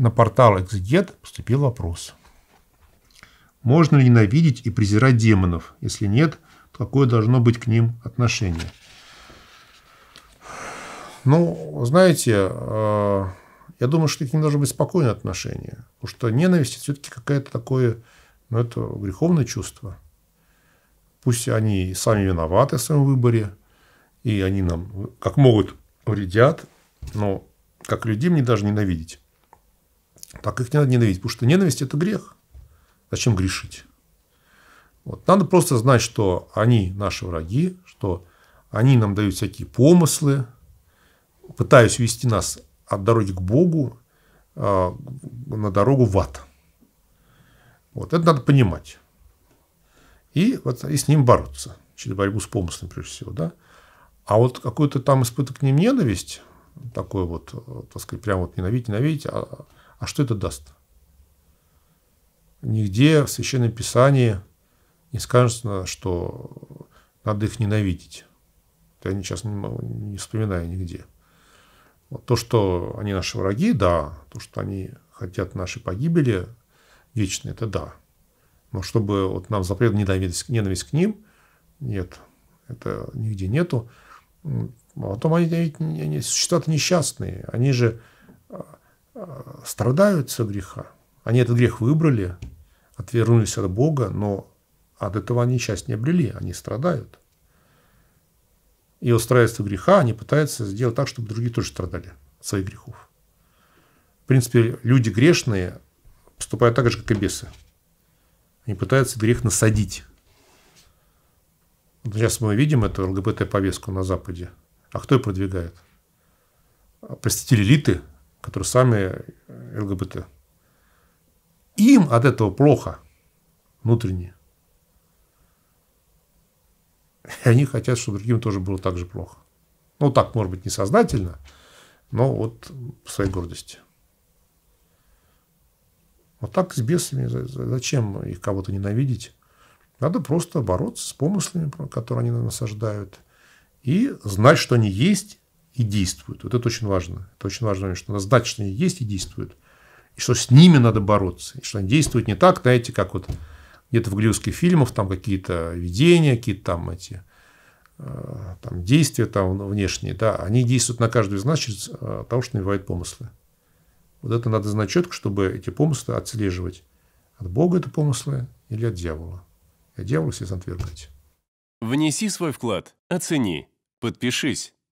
на портал Exget поступил вопрос. Можно ли ненавидеть и презирать демонов? Если нет, то какое должно быть к ним отношение? Ну, знаете, э, я думаю, что к ним должно быть спокойное отношение. Потому что ненависть это все-таки какое-то такое, ну, это греховное чувство. Пусть они сами виноваты в своем выборе, и они нам как могут вредят, но как людям не даже ненавидеть. Так их не надо ненавидеть, потому что ненависть – это грех. Зачем грешить? Вот. Надо просто знать, что они наши враги, что они нам дают всякие помыслы, пытаясь вести нас от дороги к Богу э, на дорогу в ад. Вот это надо понимать. И, вот, и с ним бороться через борьбу с помыслом прежде всего. Да? А вот какой-то там испыток к ним ненависть, такой вот, э, так сказать, прям вот ненавидеть, ненавидеть, а, а что это даст? Нигде в Священном Писании не сказано, что надо их ненавидеть. я сейчас не, не вспоминаю нигде. Вот то, что они наши враги, да. То, что они хотят нашей погибели вечной, это да. Но чтобы вот нам запрет ненависть, ненависть к ним, нет. Это нигде нету. А потом они, они, они существа-то несчастные. Они же страдают со греха. Они этот грех выбрали, отвернулись от Бога, но от этого они часть не обрели, они страдают. И устраиваются греха, они пытаются сделать так, чтобы другие тоже страдали от своих грехов. В принципе, люди грешные поступают так же, как и бесы. Они пытаются грех насадить. Сейчас мы видим эту ЛГБТ-повестку на Западе. А кто ее продвигает? Простите, элиты – которые сами э, ЛГБТ. Им от этого плохо внутренне. И они хотят, чтобы другим тоже было так же плохо. Ну, так, может быть, несознательно, но вот по своей гордости. Вот так с бесами, зачем их кого-то ненавидеть? Надо просто бороться с помыслами, которые они насаждают, и знать, что они есть, и действуют. Вот это очень важно. Это очень важно, что надо знать, что есть и действуют. И что с ними надо бороться. И что они действуют не так, знаете, как вот где-то в голливудских фильмах там какие-то видения, какие-то там эти э, там, действия там, внешние, да, они действуют на каждого из нас через э, того, что навевает помыслы. Вот это надо знать четко, чтобы эти помыслы отслеживать. От Бога это помыслы или от дьявола. И от дьявола, естественно, отвергать. Внеси свой вклад, оцени, подпишись